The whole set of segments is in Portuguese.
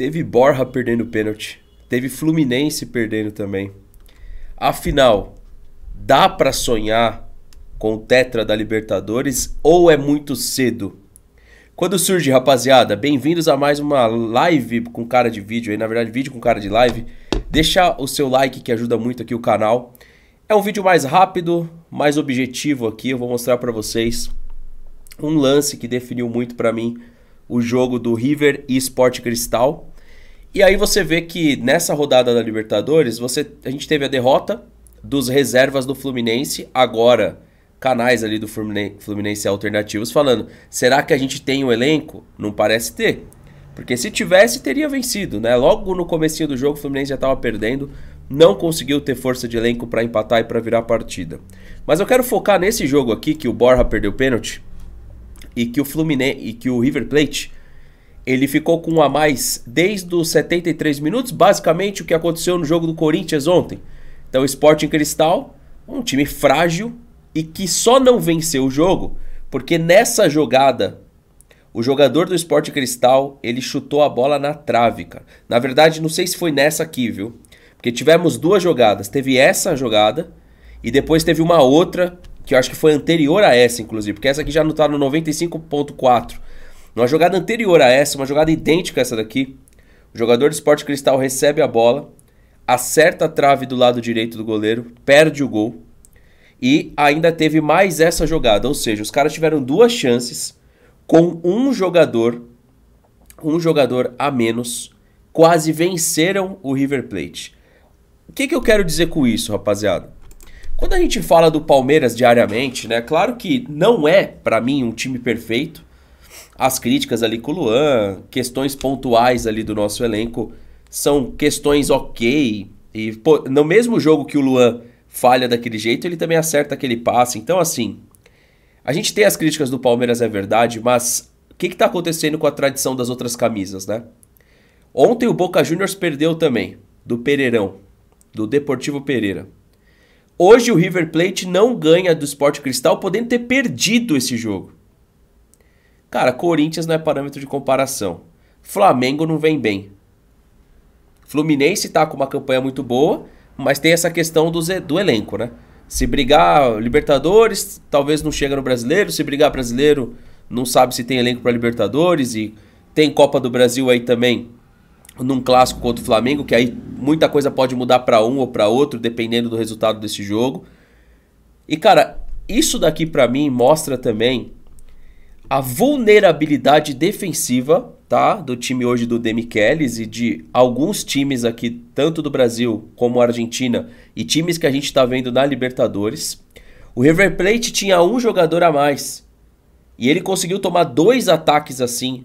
Teve Borja perdendo pênalti. Teve Fluminense perdendo também. Afinal, dá para sonhar com o Tetra da Libertadores ou é muito cedo? Quando surge, rapaziada, bem-vindos a mais uma live com cara de vídeo aí, na verdade, vídeo com cara de live. Deixa o seu like que ajuda muito aqui o canal. É um vídeo mais rápido, mais objetivo aqui, eu vou mostrar para vocês um lance que definiu muito para mim o jogo do River e Sport Cristal. E aí você vê que nessa rodada da Libertadores, você, a gente teve a derrota dos reservas do Fluminense, agora canais ali do Fluminense alternativos falando, será que a gente tem o um elenco? Não parece ter. Porque se tivesse, teria vencido, né? Logo no comecinho do jogo, o Fluminense já estava perdendo, não conseguiu ter força de elenco para empatar e para virar a partida. Mas eu quero focar nesse jogo aqui que o Borja perdeu pênalti e que o Fluminense e que o River Plate ele ficou com um a mais desde os 73 minutos, basicamente o que aconteceu no jogo do Corinthians ontem. Então, o Sporting Cristal, um time frágil e que só não venceu o jogo porque nessa jogada o jogador do Sporting Cristal, ele chutou a bola na trave, cara. Na verdade, não sei se foi nessa aqui, viu? Porque tivemos duas jogadas, teve essa jogada e depois teve uma outra que eu acho que foi anterior a essa, inclusive, porque essa aqui já não está no 95.4 numa jogada anterior a essa, uma jogada idêntica a essa daqui, o jogador do Sport Cristal recebe a bola, acerta a trave do lado direito do goleiro, perde o gol e ainda teve mais essa jogada. Ou seja, os caras tiveram duas chances com um jogador, um jogador a menos, quase venceram o River Plate. O que, que eu quero dizer com isso, rapaziada? Quando a gente fala do Palmeiras diariamente, né? Claro que não é para mim um time perfeito. As críticas ali com o Luan, questões pontuais ali do nosso elenco, são questões ok. E pô, no mesmo jogo que o Luan falha daquele jeito, ele também acerta aquele passe. Então, assim, a gente tem as críticas do Palmeiras, é verdade, mas o que está acontecendo com a tradição das outras camisas, né? Ontem o Boca Juniors perdeu também, do Pereirão, do Deportivo Pereira. Hoje o River Plate não ganha do Sport Cristal, podendo ter perdido esse jogo. Cara, Corinthians não é parâmetro de comparação. Flamengo não vem bem. Fluminense tá com uma campanha muito boa, mas tem essa questão do, do elenco, né? Se brigar Libertadores, talvez não chega no Brasileiro. Se brigar Brasileiro, não sabe se tem elenco para Libertadores. E tem Copa do Brasil aí também, num clássico contra o Flamengo, que aí muita coisa pode mudar para um ou para outro, dependendo do resultado desse jogo. E cara, isso daqui para mim mostra também a vulnerabilidade defensiva tá, do time hoje do Demichelis e de alguns times aqui, tanto do Brasil como Argentina, e times que a gente está vendo na Libertadores. O River Plate tinha um jogador a mais. E ele conseguiu tomar dois ataques assim.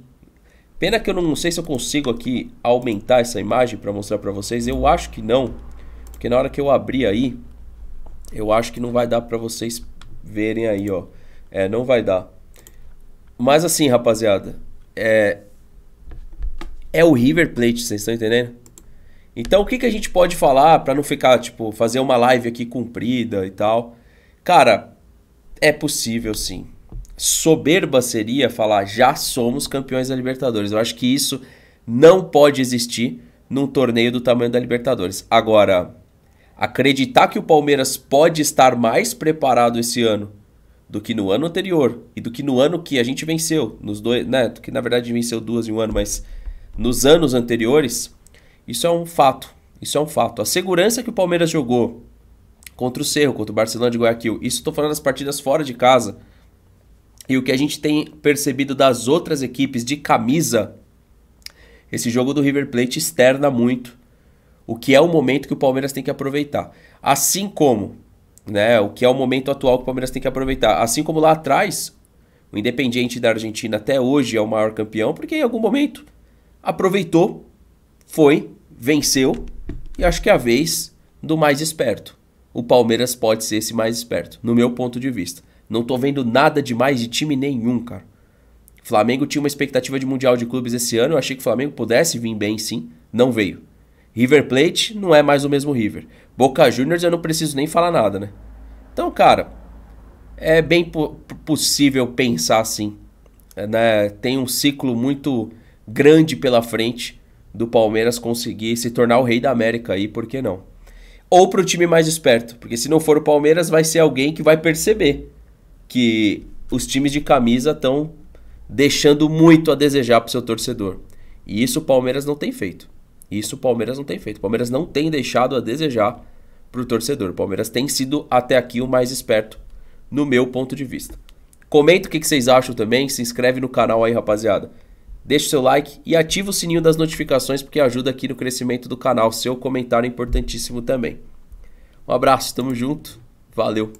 Pena que eu não sei se eu consigo aqui aumentar essa imagem para mostrar para vocês. Eu acho que não. Porque na hora que eu abrir aí, eu acho que não vai dar para vocês verem aí, ó. É, não vai dar. Mas assim, rapaziada, é, é o River Plate, vocês estão entendendo? Então, o que, que a gente pode falar para não ficar, tipo, fazer uma live aqui comprida e tal? Cara, é possível sim. Soberba seria falar já somos campeões da Libertadores. Eu acho que isso não pode existir num torneio do tamanho da Libertadores. Agora, acreditar que o Palmeiras pode estar mais preparado esse ano do que no ano anterior e do que no ano que a gente venceu, nos dois, né, que na verdade venceu duas em um ano, mas nos anos anteriores, isso é um fato. Isso é um fato. A segurança que o Palmeiras jogou contra o Cerro, contra o Barcelona de Guayaquil, isso estou falando das partidas fora de casa. E o que a gente tem percebido das outras equipes de camisa, esse jogo do River Plate externa muito o que é o momento que o Palmeiras tem que aproveitar. Assim como né? O que é o momento atual que o Palmeiras tem que aproveitar. Assim como lá atrás, o Independiente da Argentina até hoje é o maior campeão, porque em algum momento aproveitou, foi, venceu, e acho que é a vez do mais esperto. O Palmeiras pode ser esse mais esperto, no meu ponto de vista. Não tô vendo nada demais de time nenhum, cara. Flamengo tinha uma expectativa de Mundial de Clubes esse ano, eu achei que o Flamengo pudesse vir bem sim, não veio. River Plate não é mais o mesmo River. Boca Juniors eu não preciso nem falar nada, né? Então, cara, é bem possível pensar assim. Né? Tem um ciclo muito grande pela frente do Palmeiras conseguir se tornar o rei da América aí, por que não? Ou para o time mais esperto, porque se não for o Palmeiras, vai ser alguém que vai perceber que os times de camisa estão deixando muito a desejar para o seu torcedor. E isso o Palmeiras não tem feito. Isso o Palmeiras não tem feito. O Palmeiras não tem deixado a desejar para o torcedor. O Palmeiras tem sido até aqui o mais esperto, no meu ponto de vista. Comenta o que vocês acham também, se inscreve no canal aí, rapaziada. Deixa o seu like e ativa o sininho das notificações porque ajuda aqui no crescimento do canal. Seu comentário é importantíssimo também. Um abraço, tamo junto, valeu!